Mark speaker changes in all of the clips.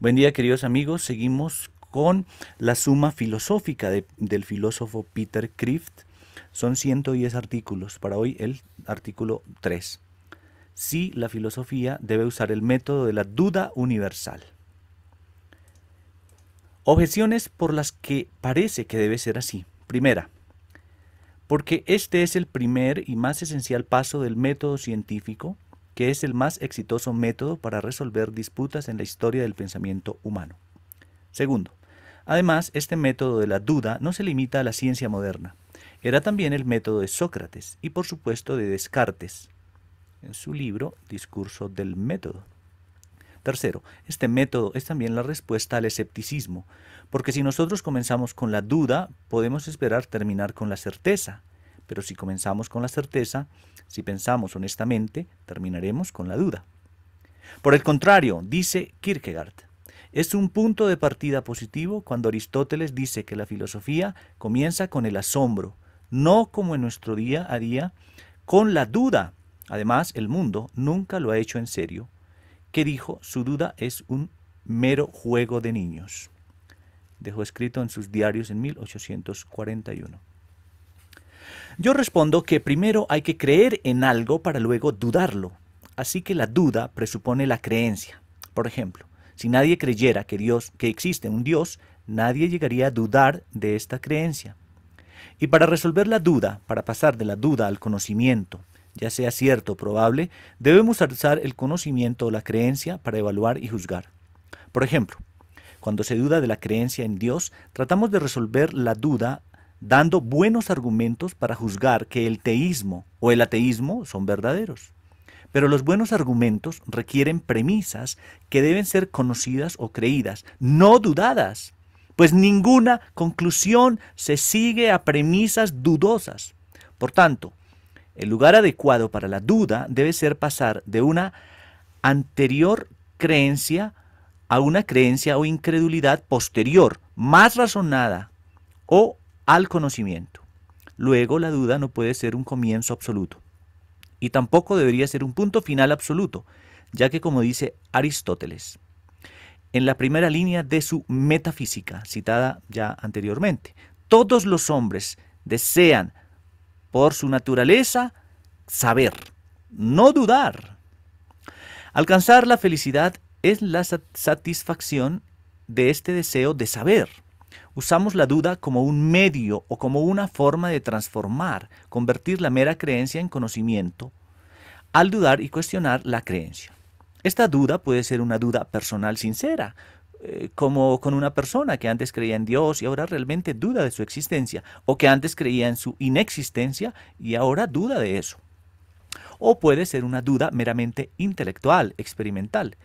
Speaker 1: Buen día, queridos amigos. Seguimos con la suma filosófica del filósofo Peter Krift. Son 110 artículos. Para hoy el artículo 3. Si la filosofía debe usar el método de la duda universal. Objeciones por las que parece que debe ser así. Primera, porque este es el primer y más esencial paso del método científico que es el más exitoso método para resolver disputas en la historia del pensamiento humano. Segundo, además, este método de la duda no se limita a la ciencia moderna. Era también el método de Sócrates y por supuesto de Descartes, en su libro Discurso del Método. Tercero, este método es también la respuesta al escepticismo, porque si nosotros comenzamos con la duda, podemos esperar terminar con la certeza, pero si comenzamos con la certeza, si pensamos honestamente, terminaremos con la duda. Por el contrario, dice Kierkegaard, es un punto de partida positivo cuando Aristóteles dice que la filosofía comienza con el asombro, no como en nuestro día a día, con la duda. Además, el mundo nunca lo ha hecho en serio, que dijo su duda es un mero juego de niños. Dejó escrito en sus diarios en 1841. Yo respondo que primero hay que creer en algo para luego dudarlo. Así que la duda presupone la creencia. Por ejemplo, si nadie creyera que Dios, que existe un Dios, nadie llegaría a dudar de esta creencia. Y para resolver la duda, para pasar de la duda al conocimiento, ya sea cierto o probable, debemos usar el conocimiento o la creencia para evaluar y juzgar. Por ejemplo, cuando se duda de la creencia en Dios, tratamos de resolver la duda dando buenos argumentos para juzgar que el teísmo o el ateísmo son verdaderos. Pero los buenos argumentos requieren premisas que deben ser conocidas o creídas, no dudadas, pues ninguna conclusión se sigue a premisas dudosas. Por tanto, el lugar adecuado para la duda debe ser pasar de una anterior creencia a una creencia o incredulidad posterior, más razonada o al conocimiento. Luego la duda no puede ser un comienzo absoluto y tampoco debería ser un punto final absoluto, ya que como dice Aristóteles, en la primera línea de su metafísica, citada ya anteriormente, todos los hombres desean por su naturaleza saber, no dudar. Alcanzar la felicidad es la satisfacción de este deseo de saber. Usamos la duda como un medio o como una forma de transformar, convertir la mera creencia en conocimiento, al dudar y cuestionar la creencia. Esta duda puede ser una duda personal sincera, eh, como con una persona que antes creía en Dios y ahora realmente duda de su existencia, o que antes creía en su inexistencia y ahora duda de eso. O puede ser una duda meramente intelectual, experimental,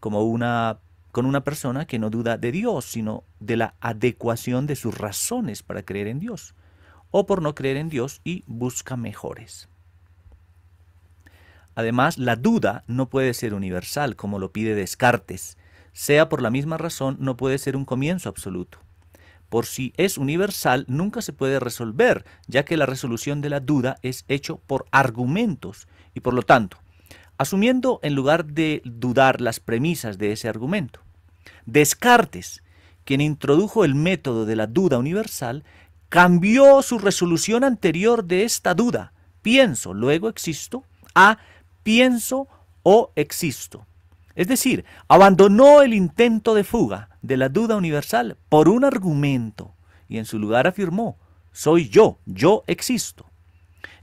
Speaker 1: como una con una persona que no duda de Dios, sino de la adecuación de sus razones para creer en Dios, o por no creer en Dios y busca mejores. Además, la duda no puede ser universal, como lo pide Descartes. Sea por la misma razón, no puede ser un comienzo absoluto. Por si es universal, nunca se puede resolver, ya que la resolución de la duda es hecho por argumentos, y por lo tanto, asumiendo en lugar de dudar las premisas de ese argumento. Descartes, quien introdujo el método de la duda universal, cambió su resolución anterior de esta duda, pienso, luego existo, a pienso o existo. Es decir, abandonó el intento de fuga de la duda universal por un argumento y en su lugar afirmó, soy yo, yo existo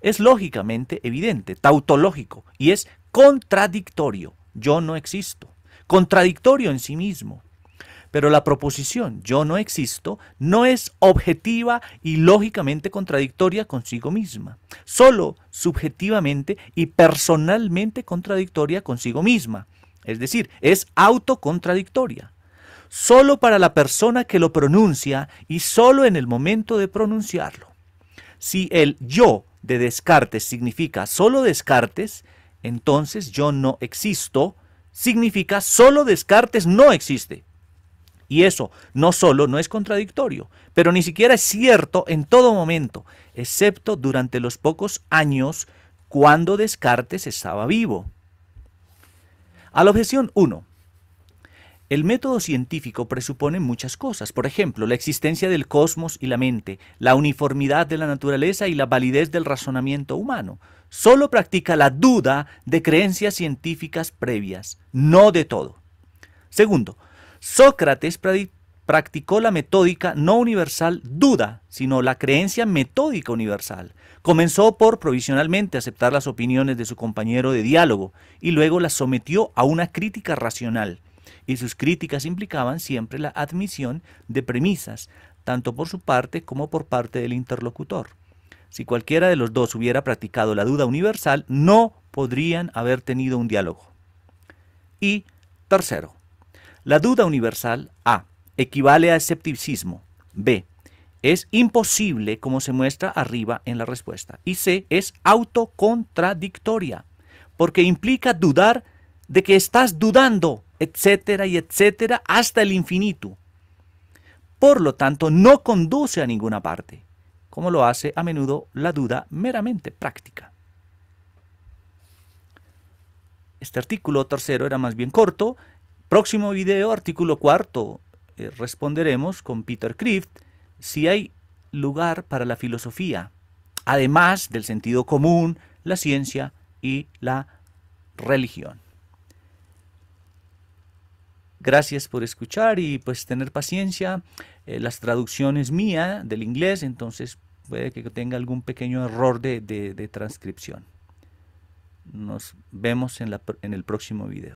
Speaker 1: es lógicamente evidente, tautológico, y es contradictorio. Yo no existo. Contradictorio en sí mismo. Pero la proposición yo no existo no es objetiva y lógicamente contradictoria consigo misma, solo subjetivamente y personalmente contradictoria consigo misma, es decir, es autocontradictoria. Solo para la persona que lo pronuncia y solo en el momento de pronunciarlo. Si el yo de Descartes significa solo Descartes, entonces yo no existo, significa solo Descartes no existe. Y eso no solo no es contradictorio, pero ni siquiera es cierto en todo momento, excepto durante los pocos años cuando Descartes estaba vivo. A la objeción 1, el método científico presupone muchas cosas, por ejemplo, la existencia del cosmos y la mente, la uniformidad de la naturaleza y la validez del razonamiento humano. Solo practica la duda de creencias científicas previas, no de todo. Segundo, Sócrates practicó la metódica no universal duda, sino la creencia metódica universal. Comenzó por provisionalmente aceptar las opiniones de su compañero de diálogo y luego las sometió a una crítica racional y sus críticas implicaban siempre la admisión de premisas, tanto por su parte como por parte del interlocutor. Si cualquiera de los dos hubiera practicado la duda universal, no podrían haber tenido un diálogo. Y tercero, la duda universal A equivale a escepticismo. B es imposible como se muestra arriba en la respuesta. Y C es autocontradictoria, porque implica dudar de que estás dudando etcétera y etcétera, hasta el infinito. Por lo tanto, no conduce a ninguna parte, como lo hace a menudo la duda meramente práctica. Este artículo tercero era más bien corto. Próximo video, artículo cuarto, eh, responderemos con Peter Crift si hay lugar para la filosofía, además del sentido común, la ciencia y la religión. Gracias por escuchar y pues tener paciencia. Eh, las traducciones mía del inglés, entonces puede que tenga algún pequeño error de, transcripción. Nos vemos en, en el próximo video.